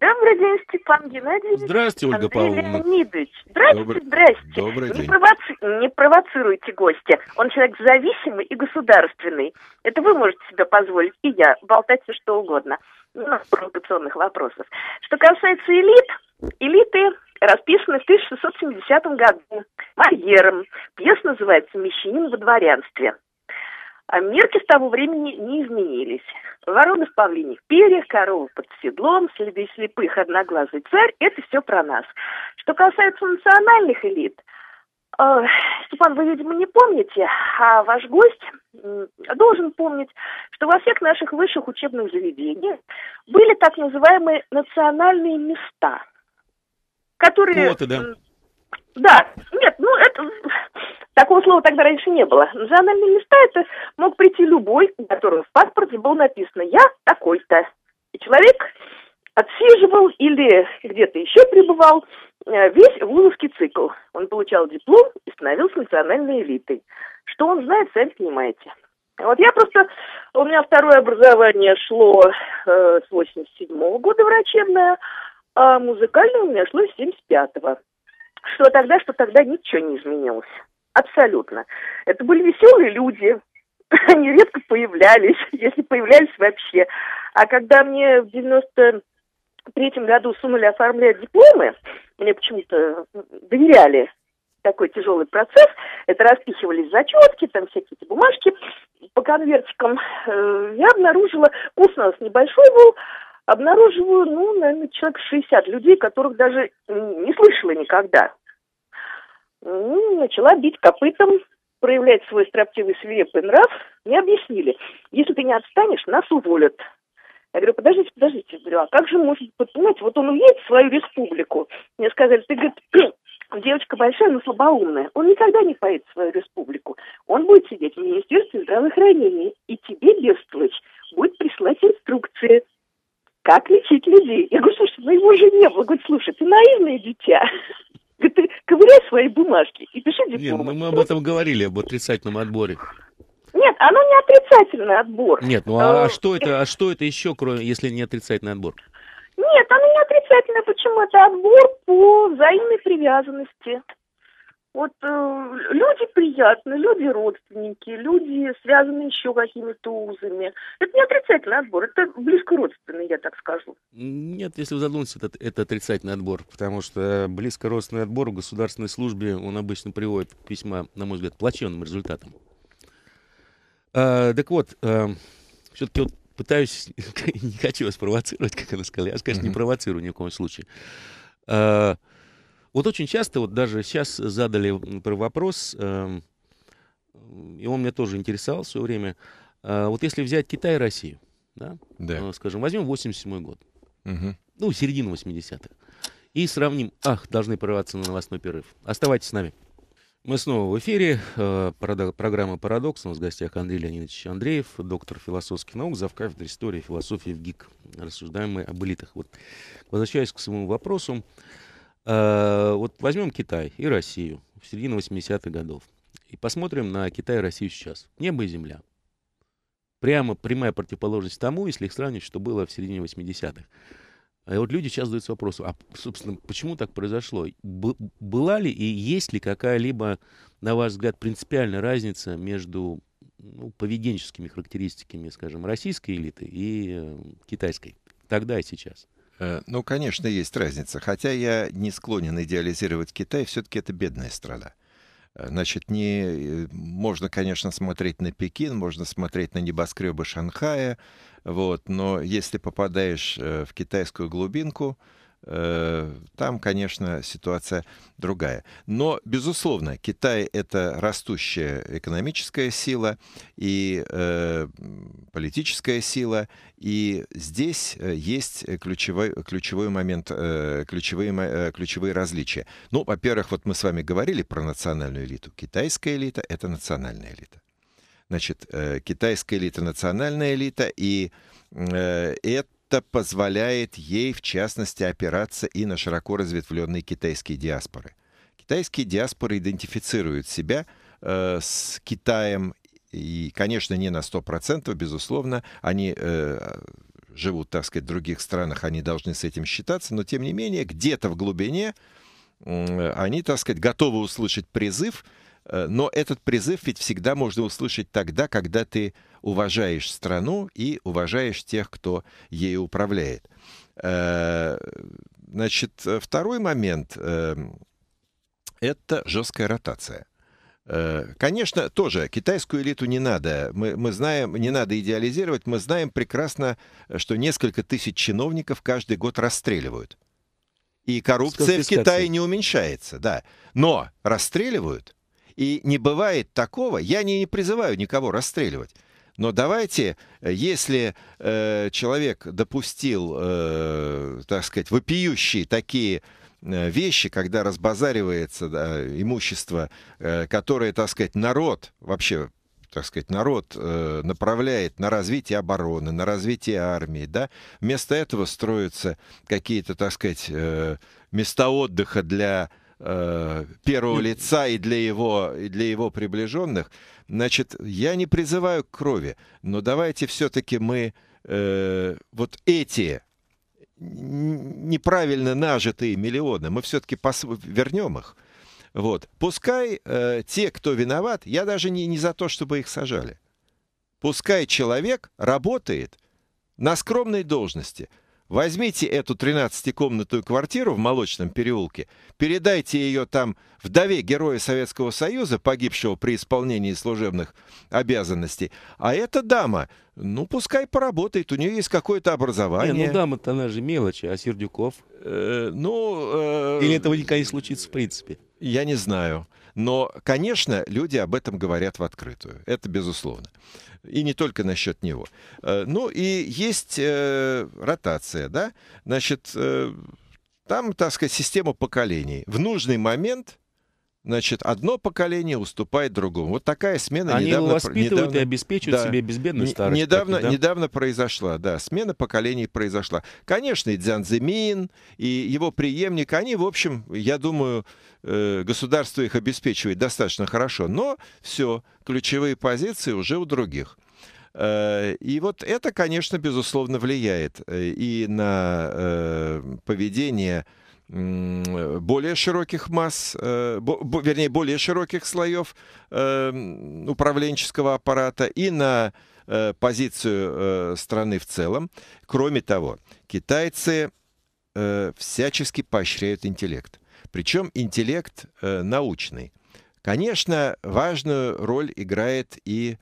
Добрый день, Степан Геннадьевич. Здравствуйте, Ольга Андрей Павловна. Леонидович. здравствуйте. Добрый... здрасте. Добрый день. Не, провоци... не провоцируйте гостя. Он человек зависимый и государственный. Это вы можете себе позволить, и я, болтать все что угодно. Ну, провокационных вопросов. Что касается элит, элиты расписаны в 1670 году Марьером. Пьеса называется «Мещанин во дворянстве». А мерки с того времени не изменились. Вороны в павлиних перьях, коровы под седлом, следы слепых, одноглазый царь – это все про нас. Что касается национальных элит, э, Степан, вы, видимо, не помните, а ваш гость должен помнить, что во всех наших высших учебных заведениях были так называемые национальные места, которые... Вот и да? Да, нет, ну это Такого слова тогда раньше не было. Национальные места – это мог прийти любой, у которого в паспорте было написано «я такой-то». И человек отсиживал или где-то еще пребывал э, весь вузовский цикл. Он получал диплом и становился национальной элитой. Что он знает, сами понимаете. Вот я просто... У меня второе образование шло э, с 87 -го года врачебное, а музыкальное у меня шло с 75 -го. Что тогда, что тогда ничего не изменилось. Абсолютно. Это были веселые люди, они редко появлялись, если появлялись вообще. А когда мне в 93-м году сунули оформлять дипломы, мне почему-то доверяли такой тяжелый процесс, это распихивались зачетки, там всякие эти бумажки по конвертикам, э, я обнаружила, курс у нас небольшой был, обнаруживаю, ну, наверное, человек 60 людей, которых даже не слышала никогда ну, начала бить копытом, проявлять свой строптивый свирепый нрав. Мне объяснили, если ты не отстанешь, нас уволят. Я говорю, подождите, подождите. Я говорю, а как же может быть, вот он уедет в свою республику. Мне сказали, ты, говорит, девочка большая, но слабоумная. Он никогда не поедет в свою республику. Он будет сидеть в Министерстве здравоохранения. И тебе, Левствович, будет прислать инструкции, как лечить людей. Я говорю, слушай, ну его же не было. Говорит, слушай, ты наивное дитя ковыряй свои бумажки и пиши диплом. Нет, мы, мы об этом говорили, об отрицательном отборе. Нет, оно не отрицательный отбор. Нет, ну а, э, а что это, э, а что это еще, кроме, если не отрицательный отбор? Нет, оно не отрицательное, почему это отбор по взаимной привязанности. Вот э, люди приятные, люди родственники, люди связаны еще какими-то узами. Это не отрицательный отбор, это близко родственный, я так скажу. Нет, если вы задумаетесь, это, это отрицательный отбор, потому что близко родственный отбор в государственной службе, он обычно приводит к весьма, на мой взгляд, плачевным результатам. А, так вот, а, все-таки вот пытаюсь, не хочу вас провоцировать, как она сказала. Я, конечно, mm-hmm. не провоцирую ни в коем случае. А, вот очень часто, вот даже сейчас задали про вопрос, э, и он меня тоже интересовал в свое время. Э, вот если взять Китай и Россию, да, да. Э, скажем, возьмем 87 год, угу. ну, середину 80-х, и сравним, ах, должны прорваться на новостной перерыв. Оставайтесь с нами. Мы снова в эфире. Э, программа «Парадокс». У нас в гостях Андрей Леонидович Андреев, доктор философских наук, завкафедр истории и философии в ГИК. Рассуждаем мы об элитах. Вот. Возвращаясь к самому вопросу, Э, вот возьмем Китай и Россию в середине 80-х годов и посмотрим на Китай и Россию сейчас. Небо и земля. Прямо прямая противоположность тому, если их сравнить, что было в середине 80-х. И а вот люди сейчас задаются вопросом, а, собственно, почему так произошло? Б- была ли и есть ли какая-либо, на ваш взгляд, принципиальная разница между ну, поведенческими характеристиками, скажем, российской элиты и э, китайской тогда и сейчас? Э, ну, конечно, есть разница. Хотя я не склонен идеализировать Китай, все-таки это бедная страна. Э, значит, не... Э, можно, конечно, смотреть на Пекин, можно смотреть на небоскребы Шанхая, вот, но если попадаешь в китайскую глубинку, Э, там, конечно, ситуация другая. Но, безусловно, Китай — это растущая экономическая сила и э, политическая сила. И здесь э, есть ключевой, ключевой момент, э, ключевые, э, ключевые различия. Ну, во-первых, вот мы с вами говорили про национальную элиту. Китайская элита — это национальная элита. Значит, э, китайская элита — национальная элита, и э, это это позволяет ей, в частности, опираться и на широко разветвленные китайские диаспоры. Китайские диаспоры идентифицируют себя э, с Китаем, и, конечно, не на 100%, безусловно, они э, живут, так сказать, в других странах, они должны с этим считаться, но, тем не менее, где-то в глубине э, они, так сказать, готовы услышать призыв – Э, но этот призыв ведь всегда можно услышать тогда, когда ты уважаешь страну и уважаешь тех, кто ею управляет. Э, значит, э, второй момент эм, – это жесткая ротация. Конечно, тоже китайскую элиту не надо. Мы, мы знаем, не надо идеализировать. Мы знаем прекрасно, что несколько тысяч чиновников каждый год расстреливают. И коррупция в Китае не уменьшается, да. Но расстреливают, и не бывает такого, я не призываю никого расстреливать. Но давайте, э, если э, человек допустил, э, так сказать, вопиющие такие э, вещи, когда разбазаривается да, имущество, э, которое, так сказать, народ вообще так сказать, народ э, направляет на развитие обороны, на развитие армии, да, вместо этого строятся какие-то, так сказать, э, места отдыха для Э, первого лица и для его, и для его приближенных. Значит, я не призываю к крови, но давайте все-таки мы э, вот эти неправильно нажитые миллионы, мы все-таки пос... вернем их. Вот. Пускай э, те, кто виноват, я даже не, не за то, чтобы их сажали. Пускай человек работает на скромной должности – Возьмите эту 13-комнатную квартиру в Молочном переулке, передайте ее там вдове Героя Советского Союза, погибшего при исполнении служебных обязанностей. А эта дама, ну, пускай поработает, у нее есть какое-то образование. Не, ну, дама-то она же мелочи, а Сердюков? Э, ну... Э, Или этого никогда не случится в принципе? Я не знаю. Но, конечно, люди об этом говорят в открытую. Это безусловно. И не только насчет него. Э, ну и есть э, ротация, да? Значит, э, там, так сказать, система поколений. В нужный момент значит, одно поколение уступает другому. Вот такая смена Они недавно... Они воспитывают недавно, и обеспечивают да, себе безбедную старость. Недавно, так, да? недавно произошла, да, смена поколений произошла. Конечно, и Дзян Цзимин, и его преемник, они, в общем, я думаю, э, государство их обеспечивает достаточно хорошо, но все, ключевые позиции уже у других. Э, и вот это, конечно, безусловно, влияет э, и на поведение более широких масс, э, вернее, более широких слоев э, управленческого аппарата и на э, позицию страны в целом. Кроме того, китайцы всячески поощряют интеллект. Причем интеллект научный. Конечно, важную роль играет и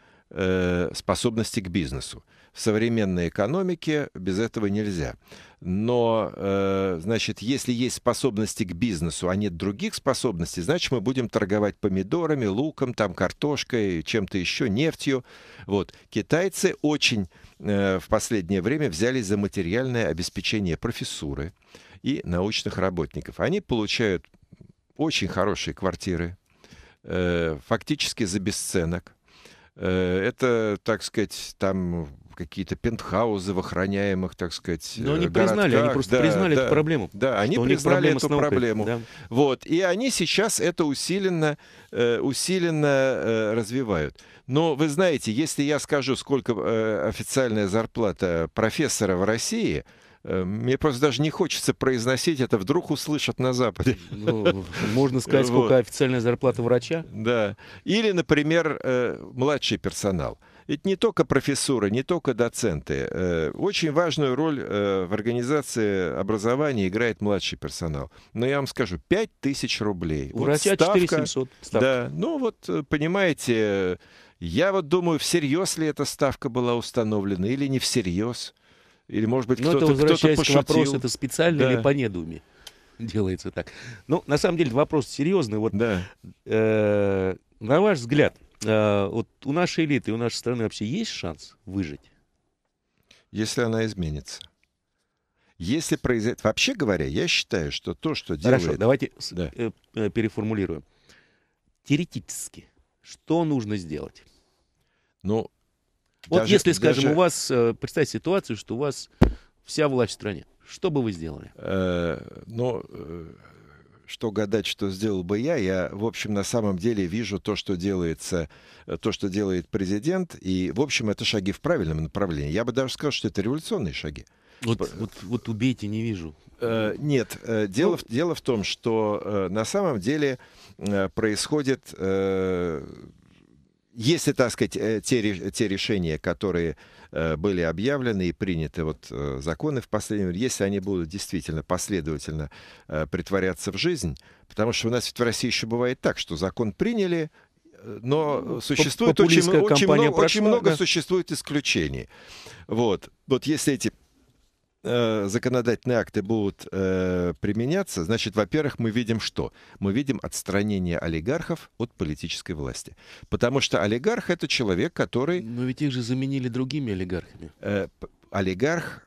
способности к бизнесу в современной экономике без этого нельзя. Но, э, значит, если есть способности к бизнесу, а нет других способностей, значит, мы будем торговать помидорами, луком, там, картошкой, чем-то еще, нефтью. Вот. Китайцы очень э, в последнее время взялись за материальное обеспечение профессуры и научных работников. Они получают очень хорошие квартиры, э, фактически за бесценок. Э, это, так сказать, там какие-то пентхаузы в охраняемых, так сказать, Но они городках. Э, признали, они просто да, признали да, эту проблему. Да, они признали эту наукой, проблему. Да. Вот, и они сейчас это усиленно, э, усиленно э, развивают. Но вы знаете, если я скажу, сколько официальная зарплата профессора в России, мне просто даже не хочется произносить это, вдруг услышат на Западе. Ну, можно сказать, сколько вот. официальная зарплата врача. Да. Или, например, младший персонал ведь не только профессуры, не только доценты. Э, очень важную роль э, в организации образования играет младший персонал. Но я вам скажу, 5000 рублей. У вот врача ставка, 4700. Да, ну вот, э, понимаете, я вот думаю, всерьез ли эта ставка была установлена или не всерьез. Или, может быть, кто-то кто, -то, кто -то вопрос, это специально да. или по недуме делается так. Ну, на самом деле, вопрос серьезный. Вот, да. э, на ваш взгляд, Э, вот у нашей элиты, у нашей страны вообще есть шанс выжить? Если она изменится. Если произойдет... Вообще говоря, я считаю, что то, что делает... Хорошо, давайте да. Э, э, переформулируем. Теоретически, что нужно сделать? Ну, вот даже, если, скажем, даже... у вас... Представьте ситуацию, что у вас вся власть в стране. Что бы вы сделали? Э, ну... Э что гадать, что сделал бы я, я, в общем, на самом деле вижу то, что делается, э, то, что делает президент, и, в общем, это шаги в правильном направлении. Я бы даже сказал, что это революционные шаги. Вот, По... Типа, вот, вот убейте, не вижу. Э, нет, э, дело, ну... в, дело в том, что э, на самом деле э, происходит э, если, так сказать, э, те, те решения, которые э, были объявлены и приняты вот э, законы в последнее время, если они будут действительно последовательно притворяться в жизнь, потому что у нас ведь в России еще бывает так, что закон приняли, но ну, существует очень, очень, много, прошла, очень много да? существует исключений. Вот, вот если эти Э, законодательные акты будут э, применяться, значит, во-первых, мы видим что? Мы видим отстранение олигархов от политической власти. Потому что олигарх это человек, который... Но ведь их же заменили другими олигархами. Э, олигарх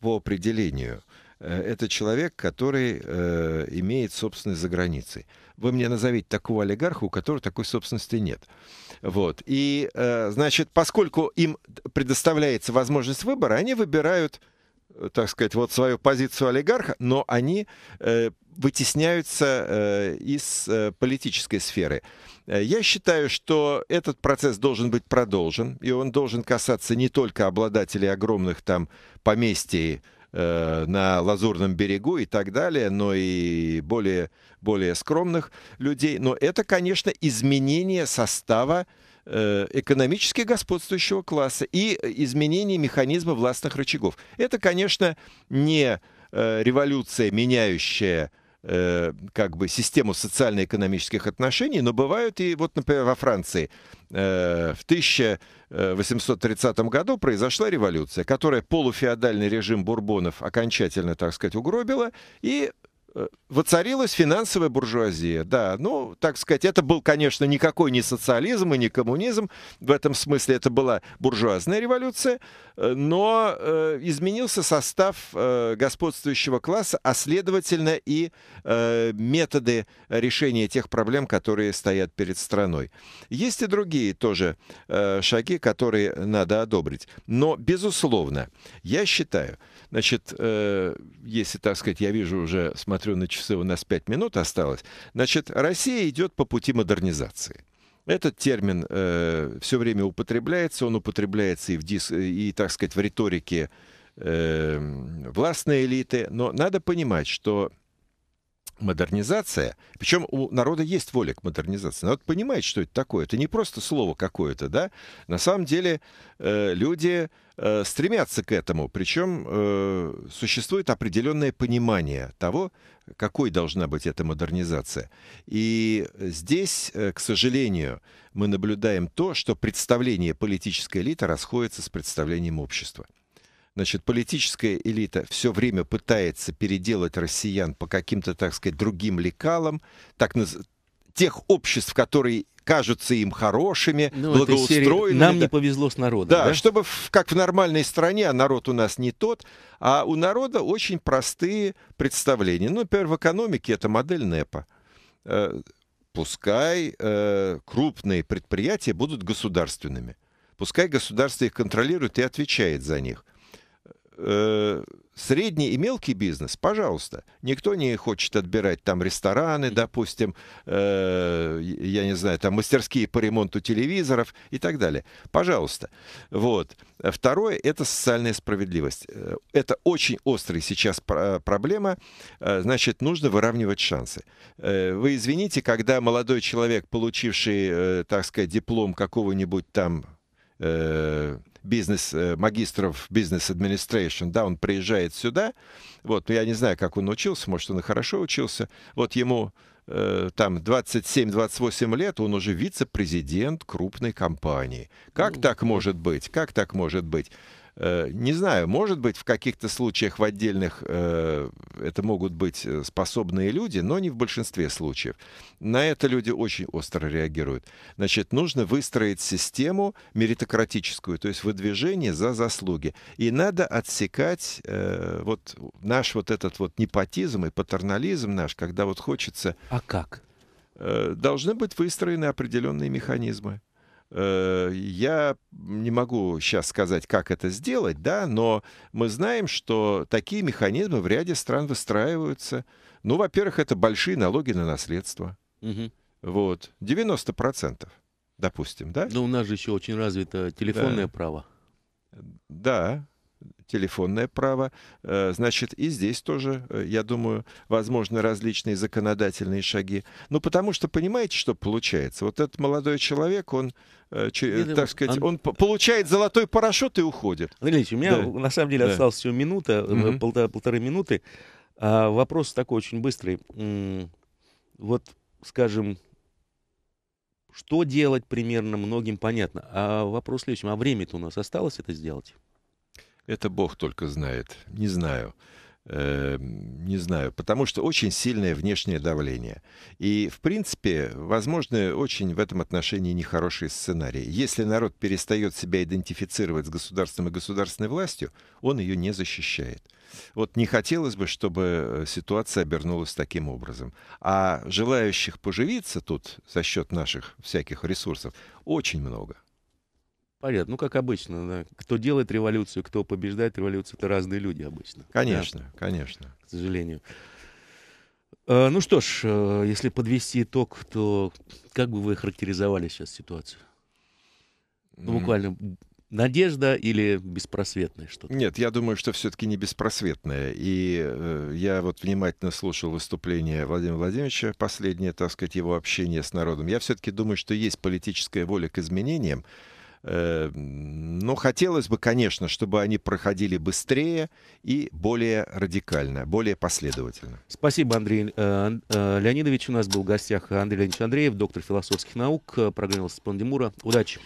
по определению э, это человек, который э, имеет собственность за границей. Вы мне назовите такого олигарха, у которого такой собственности нет. Вот. И, э, значит, поскольку им предоставляется возможность выбора, они выбирают так сказать, вот свою позицию олигарха, но они э, вытесняются э, из э, политической сферы. Я считаю, что этот процесс должен быть продолжен, и он должен касаться не только обладателей огромных там поместий на Лазурном берегу и так далее, но и более, более скромных людей. Но это, конечно, изменение состава э, Э, экономически господствующего класса и э, изменение механизма властных рычагов. Это, конечно, не э, революция, меняющая как бы систему социально-экономических отношений, но бывают и вот, например, во Франции в 1830 году произошла революция, которая полуфеодальный режим бурбонов окончательно, так сказать, угробила, и Э, воцарилась финансовая буржуазия, да. Ну, так сказать, это был, конечно, никакой не социализм и не коммунизм. В этом смысле это была буржуазная революция, э, но э, изменился состав э, господствующего класса, а следовательно и э, методы решения тех проблем, которые стоят перед страной. Есть и другие тоже э, шаги, которые надо одобрить. Но, безусловно, я считаю, значит, э, если, так сказать, я вижу уже, смотрю, смотрю на часы, у нас 5 минут осталось. Значит, Россия идет по пути модернизации. Этот термин э, все время употребляется, он употребляется и, в дис, и так сказать, в риторике э, властной элиты, но надо понимать, что модернизация, причем у народа есть воля к модернизации, народ понимает, что это такое, это не просто слово какое-то, да, на самом деле э, люди Э, стремятся к этому, причем э, существует определенное понимание того, какой должна быть эта модернизация. И здесь, э, к сожалению, мы наблюдаем то, что представление политической элиты расходится с представлением общества. Значит, политическая элита все время пытается переделать россиян по каким-то, так сказать, другим лекалам, так, тех обществ, которые кажутся им хорошими, ну, благоустроенными. Нам не повезло с народом. Да, да? чтобы, как в нормальной стране, а народ у нас не тот, а у народа очень простые представления. Ну, например, в экономике это модель НЭПа. Э, пускай э, крупные предприятия будут государственными. Пускай государство их контролирует и отвечает за них. Э, средний и мелкий бизнес, пожалуйста, никто не хочет отбирать там рестораны, допустим, э, я не знаю, там мастерские по ремонту телевизоров и так далее. Пожалуйста. Вот. Второе – это социальная справедливость. Э, это очень острая сейчас проблема. Э, значит, нужно выравнивать шансы. Вы извините, когда молодой человек, получивший, так сказать, диплом какого-нибудь там Э, бизнес, э, магистров бизнес-администрейшн, да, он приезжает сюда, вот, ну, я не знаю, как он учился, может, он и хорошо учился, вот ему э, там 27-28 лет, он уже вице-президент крупной компании. Как так может быть? Как так может быть? Э, не знаю, может быть, в каких-то случаях в отдельных э, это могут быть э, способные люди, но не в большинстве случаев. На это люди очень остро реагируют. Значит, нужно выстроить систему меритократическую, то есть выдвижение за заслуги. И надо отсекать вот наш вот этот вот непотизм и патернализм наш, когда вот хочется... А как? Должны быть выстроены определенные механизмы. Э, я не могу сейчас сказать, как это сделать, да, но мы знаем, что такие механизмы в ряде стран выстраиваются. Ну, во-первых, это большие налоги на наследство. Угу. Вот. 90%, допустим, да? Но ну, у нас же еще очень развито телефонное да. право. Да, телефонное право. Э, значит, и здесь тоже, э, я думаю, возможны различные законодательные шаги. Ну, потому что понимаете, что получается? Вот этот молодой человек, он, э, че, так сказать, он... он получает золотой парашют и уходит. Андрей ну, у меня да. на самом деле да. осталось всего минута, угу. полтора, полторы минуты. А, вопрос такой очень быстрый. Вот, скажем, что делать примерно, многим понятно. А вопрос следующий, а время-то у нас осталось это сделать? Это Бог только знает. Не знаю. Эм, не знаю, потому что очень сильное внешнее давление. И, в принципе, возможно, очень в этом отношении нехороший сценарий. Если народ перестает себя идентифицировать с государством и государственной властью, он ее не защищает. Вот не хотелось бы, чтобы э, ситуация обернулась таким образом. А желающих поживиться тут за счет наших всяких ресурсов очень много. Понятно, ну как обычно, да. кто делает революцию, кто побеждает революцию, это разные люди обычно. Конечно, да. конечно. К сожалению. Э, ну что ж, э, если подвести итог, то как бы вы характеризовали сейчас ситуацию? Ну, буквально надежда или беспросветное что-то? Нет, я думаю, что все-таки не беспросветное. И э, я вот внимательно слушал выступление Владимира Владимировича, последнее, так сказать, его общение с народом. Я все-таки думаю, что есть политическая воля к изменениям. Э, но хотелось бы, конечно, чтобы они проходили быстрее и более радикально, более последовательно. Спасибо, Андрей э, э, Леонидович. У нас был в гостях Андрей Леонидович Андреев, доктор философских наук, программа Спандемура. Удачи!